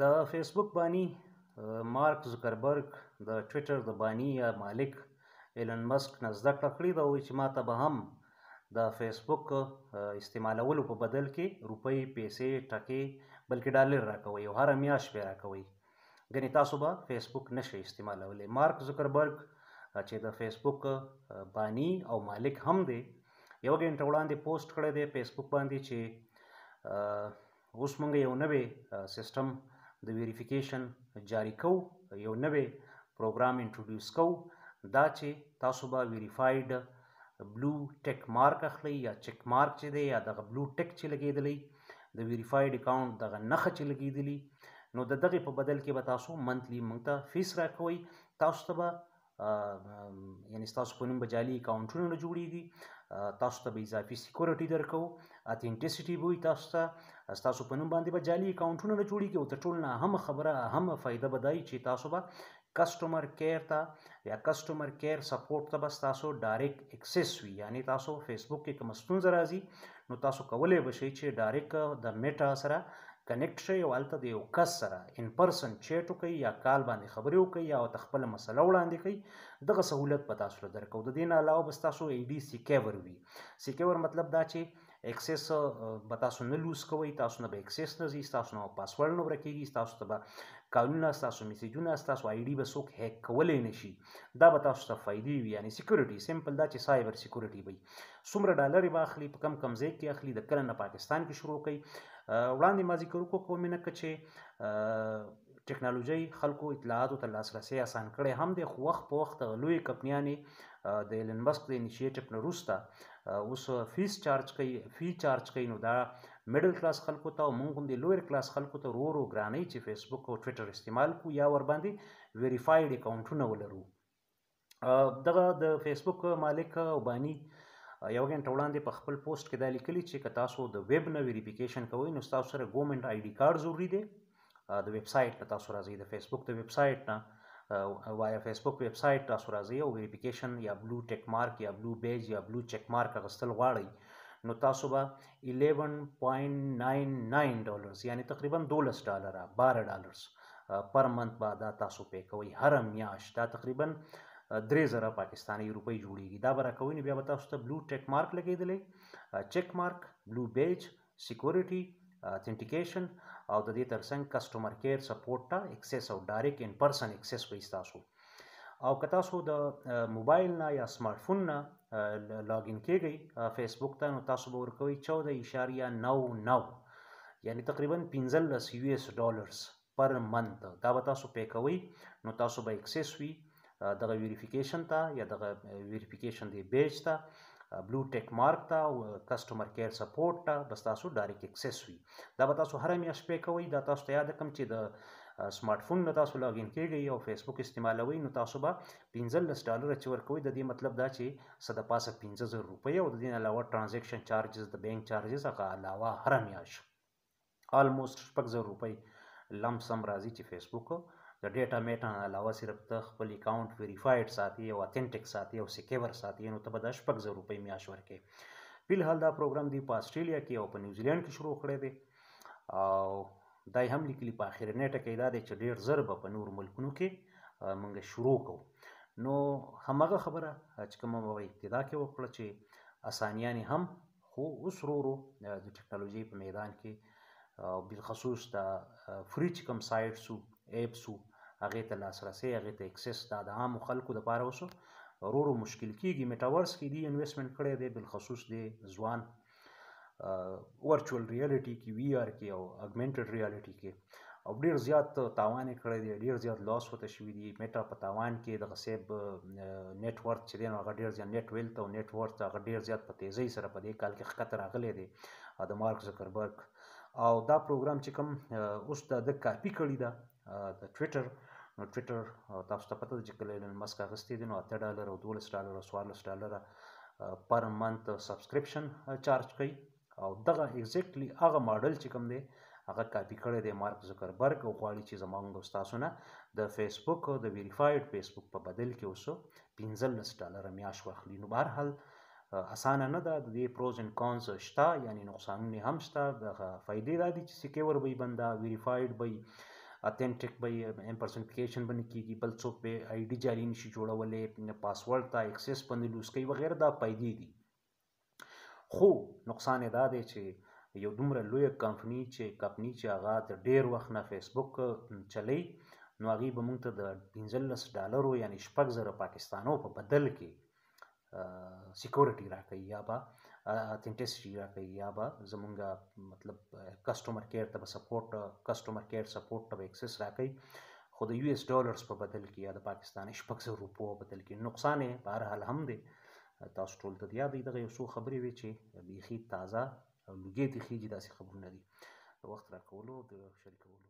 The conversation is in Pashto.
د فیسبوک بانی مارک زوکربرګ د ټویټر د بانی یا مالک ایلن مسک نه زده کړه کړې ده وایي چې ماته به هم د فیسبوک استعمالولو په بدل کې روپۍ پیسې ټکې بلکې ډالر راکوي او هره میاشت به راکوي ګنې تاسو به فیسبوک نشئ استعمالولی مارک زوکربرګ چې د فیسبوک بانی او مالک هم دی یو ګنټه وړاندې پوسټ کړی دی فیسبوک باندې چې اوس مونږ یو نوی سیستم د ویریفیکیشن جاری کو یو نوې پروګرام انټروډیوس کو دا چې تاسو به ویریفاید بلو ټیک مارک اخلي یا چک مارک چې دی یا دغه بلو ټیک چې لګیدلی د ویریفاید اکاؤنٹ دغه نخښه چې لګیدلی نو د دغه په بدل کې به تاسو منتلی مونږ ته فیس راکوي تاسو ته به یعنی تاسو په نوم به جعلي اکاونټونه نه جوړېږي تاسو ته به اضافي سیکورټي درکو اتینټیسټي به وي تاسو ته ستاسو په نوم باندې به جعلي اکاونټونه نه جوړېږي او تر ټولو نه هم خبره هم فایده به دای چې تاسو به کسٹمر کیر ته یا کسٹمر کیر سپورټ ته بس تاسو ډایرکټ اکسس وي یعنی تاسو فیسبوک کې کوم ستونزه راځي نو تاسو کولای بشئ چې ډایرکټ د میټا سره کنیکټ شئ او هلته د یو کس سره ان پرسن چیټ وکړئ یا کال باندې خبرې وکړئ یا ورته خپله مسله وړاندې کړئ دغه سهولت به تاسو له درکو د دې نه علاوه به ستاسو ای ډي سیکیور وي سیکیور مطلب دا چې اکسس به تاسو نه لوس کوئ تاسو نه به اکسس نه ځي تاسو نه پاسورډ نه ورکېږي تاسو ته به کارونه تاسو میسیجونه تاسو آی ډي به څوک هیک کولی نه شي دا به تاسو ته فایدې وي یعنی سکیورټي سمپل دا چې سایبر سکیورټي وي څومره ډالر به اخلي په کم کم ځای کې اخلي د کله نه پاکستان کې شروع کوي وړاندې ما ذکر وکړو کومې نه که چې ټکنالوژي خلکو اطلاعاتو ته لاسرسي اسان کړی هم د وخت په وخت لوی کمپنیانې د ایلن مسک د انیشیټیو نه روسته اوس فیس چارج کوي فی چارج کوي نو دا میډل کلاس خلکو ته او مونږ هم د لوور کلاس خلکو ته ورو ورو ګرانۍ چې فیسبوک او ټویټر استعمال کو یا ور باندې ویریفاید اکاونټونه ولرو دغه د فیسبوک مالک او بانی یو غنټه وړاندې په خپل پوسټ کې دا لیکلی چې که تاسو د ویب نه ویریفیکیشن کوئ نو تاسو سره ګورمنټ آی ډی کارت ضروری دی د ویب سټ نه تاسو راځي د فیسبوک د ویب سټ نه وایا فیسبوک ویب سټ تاسو راځي او ویریفیکیشن یا بلو ټیک مارک یا بلو بیج یا بلو چک مارک غستل غواړي نو تاسو به 11.99 ډالرز یعنی تقریبا 12 ډالر 12 ډالرز پر منت به دا تاسو پې کوئ هر میاشت دا تقریبا درې زره پاکستاني روپۍ جوړیږي دا به راکوئ نو بیا به تاسو ته بلو ټیک مارک لګېدلی چک مارک بلو بیج سیکورټي اتھینټیکیشن او د دې ترڅنګ کسٹمر کیر سپورټ ته اکسس او ډایرکټ ان پرسن اکسس وي تاسو او که تاسو د موبایل نه یا سمارټ فون نه لاګین کیږئ فیسبوک ته نو تاسو به ورکوي 14.99 یعنی تقریبا 15 یو اس ډالرز پر منت دا به تاسو پې کوئ نو تاسو به اکسس وي دغه ویریفیکیشن ته یا دغه ویریفیکیشن دی بیج ته بلو ټیک مارک ته کسٹمر کیر سپورټ ته بس تاسو ډایرکټ اکسس وي دا به تاسو هر میاشت پې کوئ دا تاسو ته یاد کم چې د سمارټ فون نه تاسو لاګین کیږئ او فیسبوک استعمالوي نو تاسو به 15 ډالر چې ورکوي د دې مطلب دا چې صد پاسه 15000 روپۍ او د دې علاوه ترانزیکشن چارجز د بینک چارجز هغه علاوه هر میاشت آلموست 6000 روپۍ لم سم راځي چې فیسبوک د ډیټا میټا نه علاوه صرف ته خپل اکاونټ ویریفاید ساتي او اتھینټک ساتي او سکیور ساتي نو ته به دا شپږ زره روپۍ میاشت ورکې فلحال دا پروګرام دی په آسټرالیا کې او په نیوزیلند کې شروع کړی دی او دا هم لیکلي په اخرنۍ ټکی دا دی چې ډیر زر به په نور ملکونو کې موږ شروع کوو نو همغه خبره چې کومه په ابتدا کې وکړه چې اسانیانې هم خو اوس ورو د ټکنالوژۍ په میدان کې بالخصوص د فری چې کوم سایټ سو ایپ سو هغه ته لاسرسي هغه ته اکسس دا د عام خلکو لپاره وسو ورو مشکل کیږي میټاورس کې دی انویسټمنٹ کړي دی بل خصوص دی ځوان ورچوال ریالټي کې وی آر کې او اګمنټډ ریالټي کې او ډیر زیات تاوان کړی دی ډیر زیات لاس وته شوی دی میټا په تاوان کې د غسیب نت ورث چې دی نو هغه ډیر زیات نت ویلت او نت ورث هغه ډیر زیات په تیزی سره په دې کال کې خطر راغلی دی د مارک زکربرګ او دا پروګرام چې کوم اوس د کاپی کړی دا د ټوئیټر نو ټوئیټر تاسو ته پته ده چې کله ایلن مسک اخیستی دي نو اته ډالر او دولس ډالر او څوارلس ډالر پر منت سبسکرپشن چارج کوي او دغه اگزیکټلی هغه ماډل چې کوم دی هغه کاپی کړی دی مارک زکربرګ او غواړي چې زمونږ استادو نه د فیسبوک د ویریفایډ فیسبوک په بدل کې اوسو 15 ډالر میاش واخلي نو بهر حال اسانه نه ده د دې پروز اند کانز شته یعنی نقصانونه هم شته دغه فایدې دا دي چې سکیور به بنده ویریفاید به اتھینټک به امپرسنفیکیشن باندې کیږي بل څوک به آی ډی جعلي نشي جوړولې پاسورډ ته اکسس باندې لوس کوي وغیرہ دا فایدې دي خو نقصان دا دی چې یو دومره لوی کمپنی چې کمپنی چې هغه د ډیر وخت نه فیسبوک چلی نو هغه به مونږ ته د 15 ډالرو یعنی شپږ زره پاکستانو په بدل کې سیکورټي راکوي یا به اتھینټسټي راکوي یا به زمونږ مطلب کسټمر کیر ته به سپورټ کسټمر کیر سپورټ ته به اکسس راکوي خو د یو اس ډالرز په بدل کې یا د پاکستان شپږ سوه روپو په بدل کې نقصان یې په هر حال هم دی تاسو ټول ته یاد دی دغه یو څو خبرې وې چې بیخي تازه او لږې تخیږي داسې خبرونه دي د وخت راکولو د شریکولو